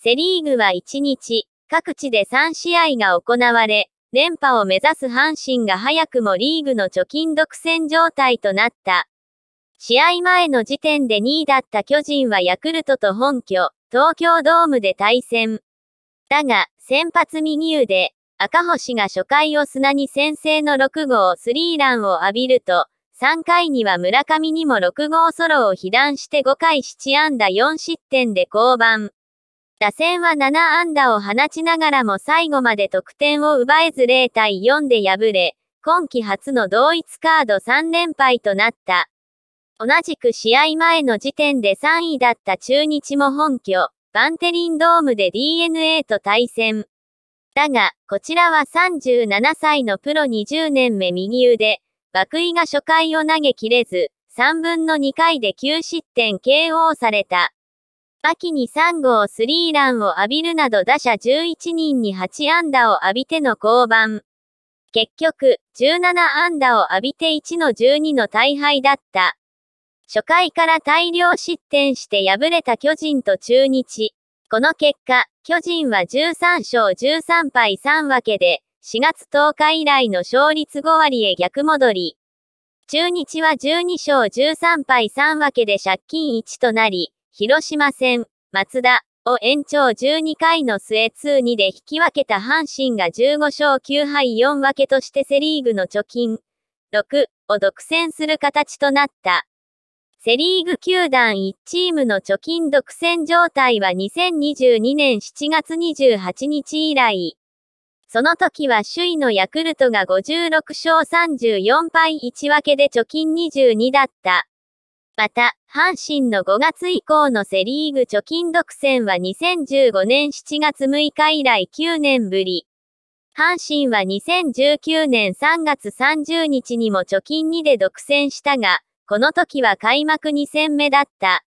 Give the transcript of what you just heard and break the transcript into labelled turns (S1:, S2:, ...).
S1: セリーグは1日、各地で3試合が行われ、連覇を目指す阪神が早くもリーグの貯金独占状態となった。試合前の時点で2位だった巨人はヤクルトと本拠、東京ドームで対戦。だが、先発右腕、赤星が初回を砂に先制の6号スリーランを浴びると、3回には村上にも6号ソロを被弾して5回7安打4失点で降板。打線は7安打を放ちながらも最後まで得点を奪えず0対4で敗れ、今季初の同一カード3連敗となった。同じく試合前の時点で3位だった中日も本拠、バンテリンドームで DNA と対戦。だが、こちらは37歳のプロ20年目右腕、涌井が初回を投げ切れず、3分の2回で9失点 KO された。秋に3号スリーランを浴びるなど打者11人に8安打を浴びての降板。結局、17安打を浴びて1の12の大敗だった。初回から大量失点して敗れた巨人と中日。この結果、巨人は13勝13敗3分けで、4月10日以来の勝率5割へ逆戻り。中日は12勝13敗3分けで借金1となり、広島戦、松田を延長12回の末2-2で引き分けた阪神が15勝9敗4分けとしてセリーグの貯金6を独占する形となった。セリーグ球団1チームの貯金独占状態は2022年7月28日以来。その時は首位のヤクルトが56勝34敗1分けで貯金22だった。また、阪神の5月以降のセリーグ貯金独占は2015年7月6日以来9年ぶり。阪神は2019年3月30日にも貯金2で独占したが、この時は開幕2戦目だった。